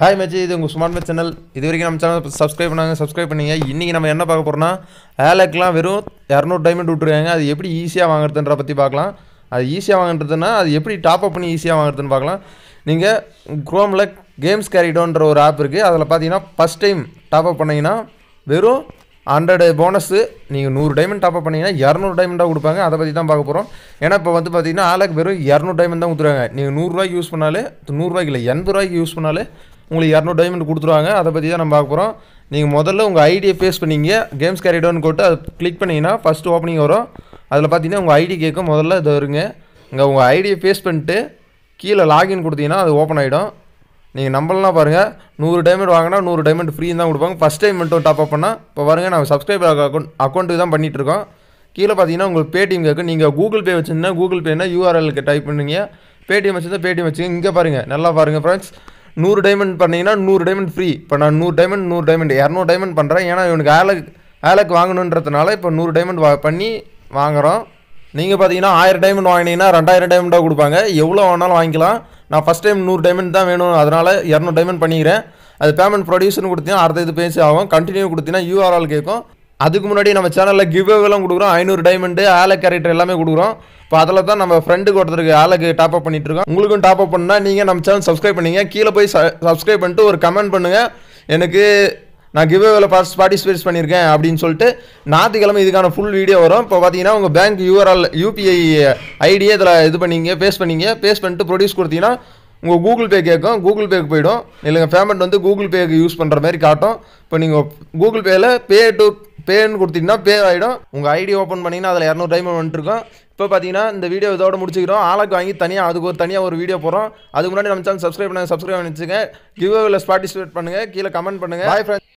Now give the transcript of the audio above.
hi மச்சி இது உங்கள் ஸ்மார்ட் மேட் சேனல் இது வரைக்கும் நம்ம சேனல் சப்ஸ்கிரைப் பண்ணாங்க சப்ஸ்கிரைப் பண்ணிங்க இன்றைக்கி நம்ம என்ன பார்க்க போகிறோம்னா ஆலக்லாம் வெறும் இரநூறு டைமண்ட் விட்டுருக்காங்க அது எப்படி ஈஸியாக வாங்குறதுன்ற பற்றி பார்க்கலாம் அது ஈஸியாக வாங்குறதுன்னா அது எப்படி டாப் அப் பண்ணி ஈஸியாக வாங்குறதுன்னு பார்க்கலாம் நீங்கள் குரோமில் கேம்ஸ் கேரிடோன்ற ஒரு ஆப் இருக்குது அதில் பார்த்தீங்கன்னா ஃபஸ்ட் டைம் டாப் அப் பண்ணிங்கன்னா வெறும் ஹண்ட்ரட் போனஸு நீங்கள் நூறு டைமண்ட் டாப் அப் பண்ணிங்கன்னா இரநூறு டைமண்டாக கொடுப்பாங்க அதை பற்றி தான் பார்க்க போகிறோம் ஏன்னா இப்போ வந்து பார்த்தீங்கன்னா ஆலக் வெறும் இரநூறு டைமண்ட் தான் கொடுத்துருவாங்க நீங்கள் நூறுரூவாய்க்கு யூஸ் பண்ணாலே நூறுரூவாய்க்கு இல்லை எண்பது ரூபாய்க்கு யூஸ் பண்ணாலே உங்களுக்கு இரநூறு டைமண்ட் கொடுத்துருவாங்க அதை பற்றி தான் நம்ம பார்க்க போகிறோம் நீங்கள் முதல்ல உங்கள் ஐடியை ஃபேஸ் பண்ணிங்க கேம்ஸ் கேரிடோன்னு போட்டு அதை கிளிக் பண்ணிங்கன்னா ஃபஸ்ட்டு ஓப்பனிங் வரும் அதில் பார்த்தீங்கன்னா உங்கள் ஐடி கேட்கும் முதல்ல இது வருங்க இங்கே உங்கள் ஐடியை ஃபேஸ் பண்ணிட்டு கீழே லாகின் கொடுத்தீங்கன்னா அது ஓப்பன் ஆகிடும் நீங்கள் நம்பலாம் பாருங்கள் நூறு டைமண்ட் வாங்கினா நூறு டைமண்ட் ஃப்ரீ தான் கொடுப்பாங்க ஃபஸ்ட் டைம் மட்டும் டாப் அப் பண்ணால் இப்போ பாருங்க நாங்கள் சப்ஸ்கிரைபர் அக்கௌண்ட் அக்கௌண்ட்டு தான் பண்ணிகிட்டு இருக்கோம் கீழே பார்த்தீங்கன்னா உங்களுக்கு பேடிஎம் கேட்கும் நீங்கள் கூகுள் பே வச்சுருந்தா கூகுள் பேனால் யூஆர்எல்க்கு டைப் பண்ணுங்க பேடிஎம் வச்சுருந்தா பேடிஎம் வச்சுக்கோங்க இங்கே பாருங்கள் நல்லா பாருங்கள் ஃப்ரெண்ட்ஸ் நூறு டைமண்ட் பண்ணிங்கன்னா நூறு டைமண்ட் ஃப்ரீ இப்போ நான் நூறு டைமண்ட் நூறு டைமண்ட் இரநூறு டைமண்ட் பண்ணுறேன் ஏன்னா இவனுக்கு ஆலக் ஆலக் வாங்கணுன்றதுனால இப்போ நூறு டைமண்ட் வா பண்ணி வாங்குகிறோம் நீங்கள் பார்த்தீங்கன்னா ஆயிரம் டைமண்ட் வாங்கினீங்கன்னா ரெண்டாயிரம் டைமண்டாக கொடுப்பாங்க எவ்வளோ வேணாலும் வாங்கிக்கலாம் நான் ஃபஸ்ட் டைம் நூறு டைமண்ட் தான் வேணும் அதனால் இரநூறு டைமண்ட் பண்ணிக்கிறேன் அது பேமெண்ட் ப்ரொடியூஷன் கொடுத்தீங்கன்னா அடுத்த இது பேசி ஆகும் கண்டினியூ கொடுத்தீங்கன்னா யூஆர்ஆல் கேட்கும் அதுக்கு முன்னாடி நம்ம சேனலில் கிவ் அவெல்லாம் கொடுக்குறோம் ஐநூறு டைமண்டு ஆலை கேரக்டர் எல்லாமே கொடுக்குறோம் இப்போ அதில் தான் நம்ம ஃப்ரெண்டுக்கு ஒருத்தருக்கு ஆலைக்கு டாப் அப் பண்ணிட்டு இருக்கோம் உங்களுக்கும் டாப் அப் பண்ணால் நீங்கள் நம்ம சேனல் சப்ஸ்கிரைப் பண்ணிங்க கீழே போய் சப்ஸ்கிரைப் பண்ணிட்டு ஒரு கமெண்ட் பண்ணுங்கள் எனக்கு நான் கிவ் அவேல பார்ஸ் பார்ட்டிசிபேட் பண்ணியிருக்கேன் அப்படின்னு சொல்லிட்டு ஞாயிற்றுக்கிழமை இதுக்கான ஃபுல் வீடியோ வரும் இப்போ பார்த்தீங்கன்னா உங்கள் பேங்க் யூஆர்ஆல் யூபிஐ ஐடியை இதில் இது பண்ணிங்க பேஸ் பண்ணிங்க பேஸ் பண்ணிட்டு ப்ரொடியூஸ் கொடுத்தீங்கன்னா உங்கள் கூகுள் பே கேட்கும் கூகுள் பேக்கு போயிடும் இல்லைங்க பேமெண்ட் வந்து கூகுள் பேக்கு யூஸ் பண்ணுற மாதிரி காட்டும் இப்போ நீங்கள் கூகுள் பேயில் பே டு பேன்னு கொடுத்தீங்கன்னா பே ஆகிடும் உங்கள் ஐடி ஓப்பன் பண்ணிங்கன்னா அதில் இரநூறு டைமண்ட் வந்துட்டுருக்கோம் இப்போ பார்த்தீங்கன்னா இந்த வீடியோ இதோட முடிச்சுக்கிறோம் ஆளுக்கு வாங்கி தனியாக அதுக்கு ஒரு தனியாக ஒரு வீடியோ போகிறோம் அதுக்கு முன்னாடி நம்ம சேனல் சப்ஸ்கிரைப் பண்ணுங்கள் சப்ஸ்கிரைப் பண்ணி வச்சுக்கேன் கிவ் பார்ட்டிசிபேட் பண்ணுங்கள் கீழே கமெண்ட் பண்ணுங்கள் பாய் ஃப்ரெண்ட்